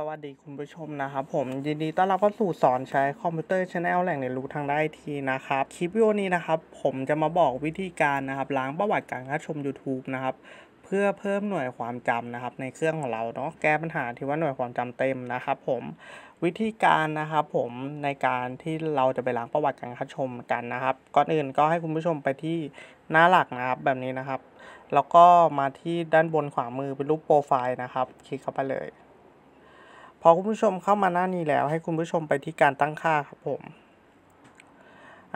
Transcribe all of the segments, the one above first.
สวัสดีคุณผู้ชมนะครับผมยินดีต้อนรับเข้าสู่สอนใช้คอมพิวเตอร์ชาแนลแหล่งเรียนรู้ทางด้ไอทีนะครับ คลิปวิดีโอนี้นะครับ ผมจะมาบอกวิธีการนะครับล้างประวัติการรับชม YouTube นะครับ เพื่อเพิ่มหน่วยความจำนะครับ ในเครื่องของเราเนาะแก้ปัญหาที่ว่าหน่วยความจำเต็มนะครับ ผมวิธีการนะครับ ผมในการที่เราจะไปล้างประวัติการรับชมกันนะครับก่อนอื่นก็ให้คุณผู้ชมไปที่หน้าหลักนะครับ แบบนี้นะครับแล้วก็มาที่ด้านบนขวามือเป็นรูปโปรไฟล์นะครับ คลิกเข้าไปเลยพอคุณผู้ชมเข้ามาหน้านี้แล้วให้คุณผู้ชมไปที่การตั้งค่าครับผม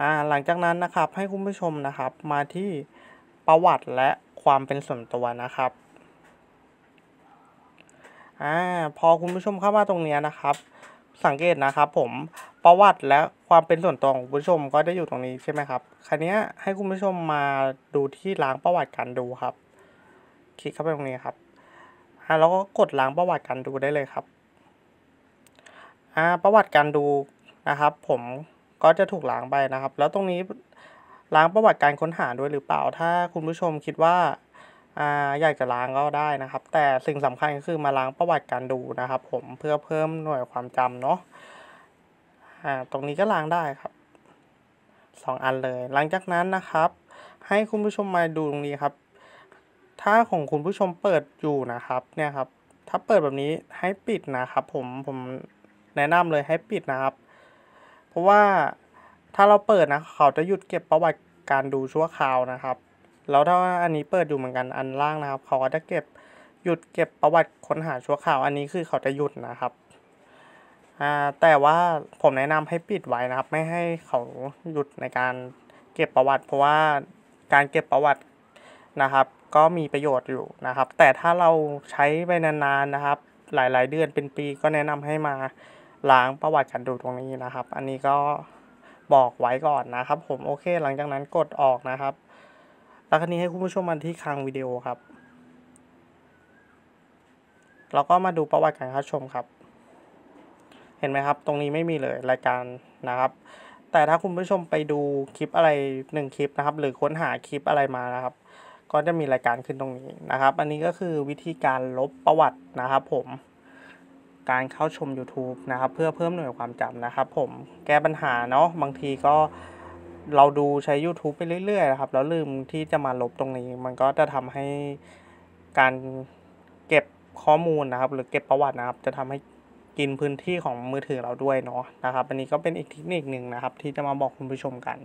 อ่า หลังจากนั้นนะครับให้คุณผู้ชมนะครับ มาที่ประวัติและความเป็นส่วนตัวนะครับอ่าพอคุณผู้ชมเข้ามาตรงนี้นะครับ สังเกตนะครับ ผมประวัติและความเป็นส่วนตัวของคุณผู้ชมก็ได้อยู่ตรงนี้ใช่ไหมครับ คราวนี้ให้คุณผู้ชมมาดูที่ล้างประวัติการดูครับ คลิกเข้าไปตรงนี้ครับแล้วก็กดล้างประวัติการดูได้เลยครับประวัติการดูนะครับผมก็จะถูกล้างไปนะครับ แล้วตรงนี้ล้างประวัติการค้นหาด้วยหรือเปล่าถ้าคุณผู้ชมคิดว่าอยากจะล้างก็ได้นะครับ แต่สิ่งสำคัญก็คือมาล้างประวัติการดูนะครับ ผมเพื่อเพิ่มหน่วยความจำเนาะตรงนี้ก็ล้างได้ครับ 2 อันเลย หลังจากนั้นนะครับ ให้คุณผู้ชมมาดูตรงนี้ครับ ถ้าของคุณผู้ชมเปิดอยู่นะครับเนี่ยครับถ้าเปิดแบบนี้ให้ปิดนะครับผมผมแนะนำเลยให้ปิดนะครับ เพราะว่าถ้าเราเปิดนะเขาจะหยุดเก็บประวัติการดูชั่วคราวนะครับ แล้วถ้าอันนี้เปิดอยู่เหมือนกันอันล่างนะครับ เขาก็จะเก็บหยุดเก็บประวัติค้นหาชั่วคราวอันนี้คือเขาจะหยุดนะครับแต่ว่าผมแนะนำให้ปิดไว้นะครับ ไม่ให้เขาหยุดในการเก็บประวัติ เพราะว่าการเก็บประวัตินะครับ ก็มีประโยชน์อยู่นะครับ แต่ถ้าเราใช้ไปนานๆนะครับ หลาย ๆ เดือนเป็นปีก็แนะนำให้มาล้างประวัติการดูตรงนี้นะครับ อันนี้ก็บอกไว้ก่อนนะครับ ผมโอเคหลังจากนั้นกดออกนะครับแล้วครนี้ให้คุณผู้ชมมาที่คางวิดีโอครับ เราก็มาดูประวัติการเข้าชมครับ เห็นไหมครับตรงนี้ไม่มีเลยรายการนะครับ แต่ถ้าคุณผู้ชมไปดูคลิปอะไรหนึ่งคลิปนะครับ หรือค้นหาคลิปอะไรมานะครับ ก็จะมีรายการขึ้นตรงนี้นะครับ อันนี้ก็คือวิธีการลบประวัตินะครับ ผมการเข้าชม YouTube นะครับ เพื่อเพิ่มหน่วยความจำนะครับผมแก้ปัญหาเนาะบางทีก็เราดูใช้ YouTube ไปเรื่อยๆนะครับ แล้วลืมที่จะมาลบตรงนี้มันก็จะทำให้การเก็บข้อมูลนะครับ หรือเก็บประวัตินะครับ จะทำให้กินพื้นที่ของมือถือเราด้วยเนาะนะครับอันนี้ก็เป็นอีกเทคนิคหนึ่งนะครับ ที่จะมาบอกคุณผู้ชมกัน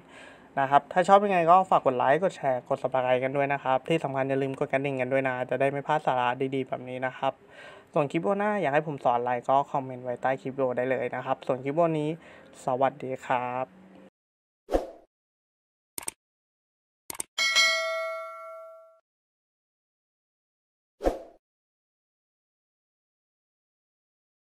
นะครับ ถ้าชอบยังไงก็ฝากกดไลค์กดแชร์กดสับ s c ค i กันด้วยนะครับ ที่สำคัญอย่าลืมกดกระดิ่งกันด้วยนะจะได้ไม่พลาดสาระดี ๆแบบนี้นะครับ ส่วนคลิปวันหน้าอยากให้ผมสอนอะไรก็คอมเมนต์ไว้ใต้คลิปโอได้เลยนะครับ ส่วนคลิปวันนี้สวัสดีครับ